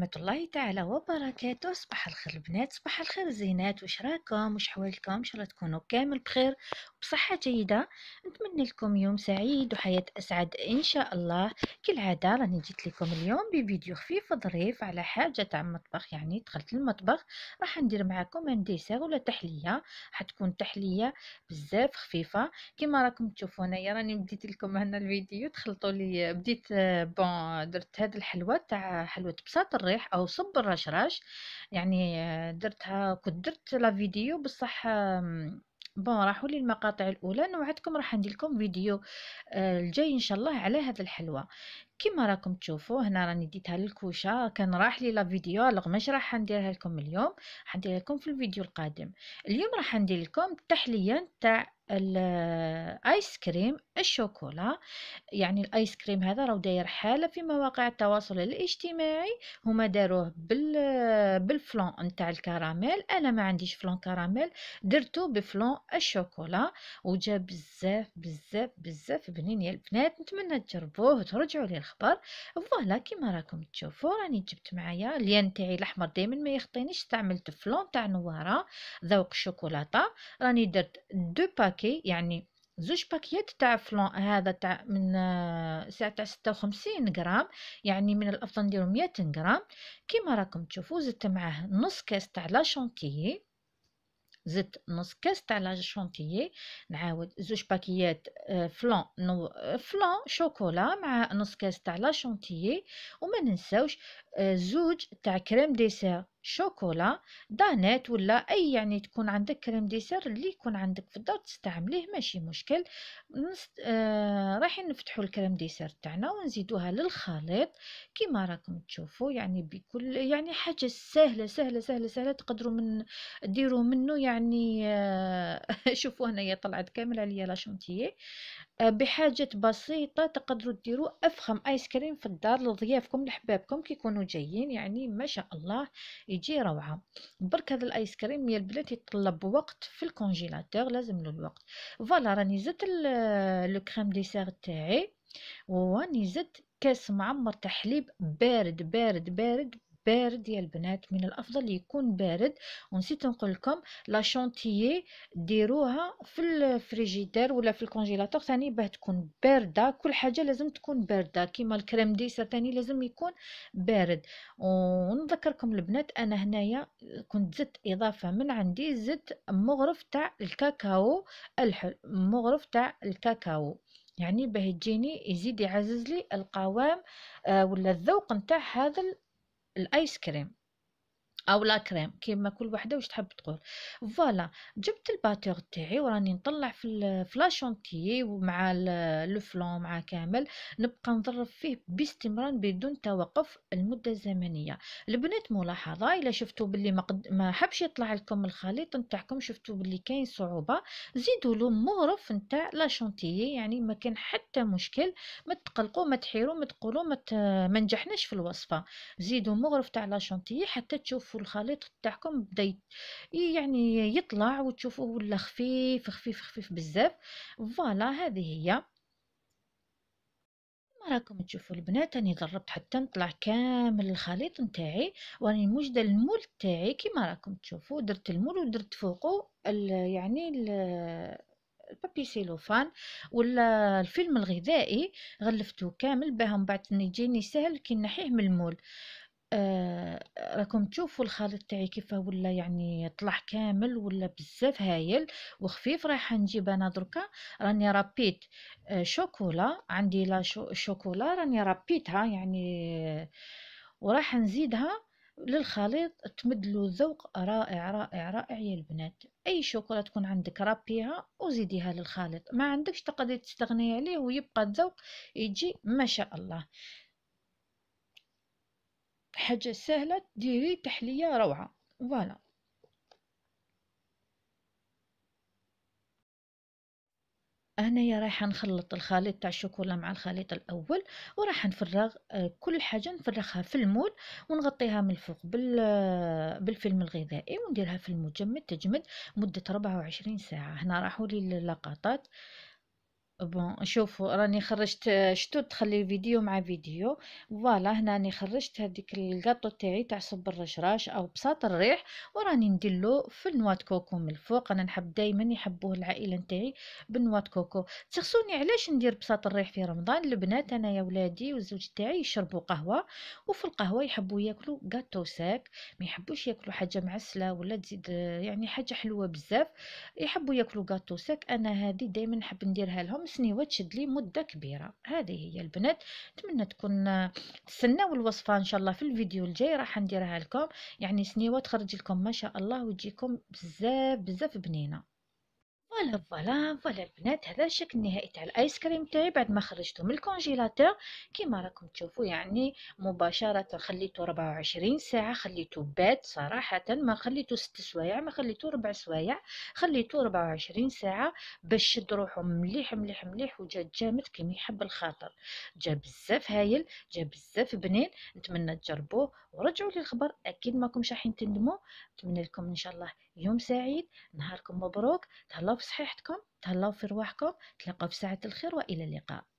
ورحمة الله تعالى وبركاته صباح الخير البنات صباح الخير الزينات وش راكم وش حوالكم ان شاء الله تكونوا كامل بخير بصحة جيدة نتمنى لكم يوم سعيد وحياة أسعد إن شاء الله كالعادة راني جيت لكم اليوم بفيديو خفيف ظريف على حاجة تاع المطبخ يعني دخلت المطبخ راح ندير معكم ان ديسير ولا تحلية حتكون تحلية بزاف خفيفة كما راكم تشوفوا هنايا راني بديت لكم هنا الفيديو دخلتوا لي بديت بون درت هاد الحلوة تاع حلوة بساط الريح أو صب الرشراش يعني درتها كنت درت لا فيديو بصح بون راحوا لي المقاطع الاولى نوعدكم راح ندير لكم فيديو آه، الجاي ان شاء الله على هذا الحلوى كما راكم تشوفوا هنا راني ديتها للكوشه كان راح لي لا فيديو الوغ مش راح نديرها لكم اليوم نديرها لكم في الفيديو القادم اليوم راح ندير لكم تحليه تاع الايس آه، كريم الشوكولا يعني الايس كريم هذا راه داير حاله في مواقع التواصل الاجتماعي هما داروه بال آه، بالفلون نتاع الكراميل انا ما عنديش فلون كراميل درتو بفلون الشوكولا وجاب بزاف بزاف بزاف بنين يا البنات نتمنى تجربوه وترجعوا لي الاخبار فوالا كيما راكم تشوفوا راني جبت معايا اليان تاعي الاحمر دائما ما يخطينيش استعملت فلون تاع نواره ذوق شوكولاته راني درت دو باكي يعني زوج باكيات تاع فلون هذا تاع من آه، ساعة تاع ستة وخمسين غرام يعني من الافضل نديرو ميتين غرام كيما راكم تشوفوا زدت معاه نص كاس تاع لاشونتيي زدت نص كاس تاع لاشونتيي نعاود زوج باكيات آه، فلان نو آه، فلان شوكولا مع نص كاس تاع لاشونتيي وما ننساوش آه، زوج تاع كريم ديسير شوكولا دانيت ولا اي يعني تكون عندك كريم ديسير اللي يكون عندك في الدار تستعمليه ماشي مشكل نست... آه رايحين نفتحوا الكريم ديسير تاعنا ونزيدوها للخليط كما راكم تشوفوا يعني بكل يعني حاجه سهله سهله سهله سهله تقدروا من ديروا منه يعني آه شوفوا هنايا طلعت كامل عليا لاشونتيه بحاجات بسيطة تقدروا تديروا أفخم آيس كريم في الدار لضيافكم لحبابكم كيكونوا جايين يعني ما شاء الله يجي روعة برك هذا الآيس كريم يا البنات يطلب وقت في الكونجيلاتور لازم له الوقت فوالا راني زدت لو كريم ديسير تاعي وراني زدت كاس معمر تحليب بارد بارد بارد بارد يا البنات من الافضل يكون بارد ونسيت نقول لكم لا شونتيي ديروها في الفريجيدير ولا في الكونجيلاتور ثاني باه تكون بارده كل حاجه لازم تكون بارده كيما الكريم ديسر ثاني لازم يكون بارد ونذكركم البنات انا هنايا كنت زدت اضافه من عندي زدت مغرف تاع الكاكاو الحل مغرف تاع الكاكاو يعني باه تجيني يزيد يعزز لي القوام آه ولا الذوق نتاع هذا الايس كريم او لا كريم كيما كل وحده واش تحب تقول فوالا جبت الباتور تاعي وراني نطلع في فلاشونتي ومع لو فلون مع كامل نبقى نضرب فيه باستمرار بدون توقف المده الزمنيه البنات ملاحظه الا شفتوا باللي ما, ما حبش يطلع لكم الخليط نتاعكم شفتوا باللي كاين صعوبه زيدوا له مغرف نتاع لاشونتي يعني ما كان حتى مشكل ما تقلقوا ما تحيروا ما تقولوا ما, ما نجحناش في الوصفه زيدوا مغرف تاع لاشونتي حتى تشوفوا الخليط تاعكم بدا يعني يطلع وتشوفوه ولا خفيف خفيف خفيف بزاف فوالا هذه هي راكم تشوفوا البنات راني ضربت حتى نطلع كامل الخليط نتاعي وراني موجده المول تاعي كيما راكم تشوفوا درت المول ودرت فوقه ال يعني ال البابي سيلوفان ولا الفيلم الغذائي غلفته كامل باه من بعد يجيني سهل كي نحيه من المول آه، راكم تشوفوا الخليط تاعي كيفاه ولا يعني طلع كامل ولا بزاف هايل وخفيف رايحه نجيب انا دركا راني رابيت آه، شوكولا عندي لا شوكولا راني رابيتها يعني آه، وراح نزيدها للخليط تمدلو ذوق رائع رائع رائع يا البنات اي شوكولا تكون عندك رابيها وزيديها للخليط ما عندكش تقدري تستغني عليه ويبقى الذوق يجي ما شاء الله حاجة سهلة ديري تحلية روعة فوالا يا رايحه نخلط الخليط تاع الشوكولا مع الخليط الاول وراح نفرغ آه، كل حاجه نفرغها في المول ونغطيها من الفوق آه، بالفيلم الغذائي ونديرها في المجمد تجمد مده 24 ساعه هنا راحوا لي اللقطات بون شوفوا راني خرجت شتو تخلي فيديو مع فيديو فوالا هنا راني خرجت هذيك الكاطو تاعي تاع صب الرشراش او بساط الريح وراني ندير في النوات كوكو من الفوق انا نحب دائما يحبوه العائله نتاعي بنواه كوكو تخصوني علاش ندير بساط الريح في رمضان البنات انا يا ولادي والزوج تاعي يشربوا قهوه وفي القهوه يحبوا ياكلوا كاطو ساك ما يحبوش ياكلوا حاجه معسله ولا تزيد يعني حاجه حلوه بزاف يحبوا ياكلوا كاطو ساك انا هذه دائما نحب نديرها لهم سنين وتشد لي مده كبيره هذه هي البنات نتمنى تكون تسناو الوصفه ان شاء الله في الفيديو الجاي راح نديرها لكم يعني سنيوه تخرج لكم ما شاء الله ويجيكم بزاف بزاف بنينه فوالا فوالا فوالا البنات هذا الشكل النهائي تاع الايس كريم تاعي بعد ما خرجته من الكونجيلاتور كيما راكم تشوفوا يعني مباشره خليته 24 ساعه خليته بات صراحه ما خليته 6 سوايع ما خليته 4 سوايع خليته 24 ساعه باش شد روحه مليح مليح مليح وجا جامد كيما يحب الخاطر جا بزاف هايل جا بزاف بنين نتمنى تجربوه ورجعوا لي الخبر اكيد ماكمش راحين تندموا نتمنى لكم ان شاء الله يوم سعيد نهاركم مبروك تهلاو صحيحتكم تهلاو في رواحكم تلقوا في ساعة الخير وإلى اللقاء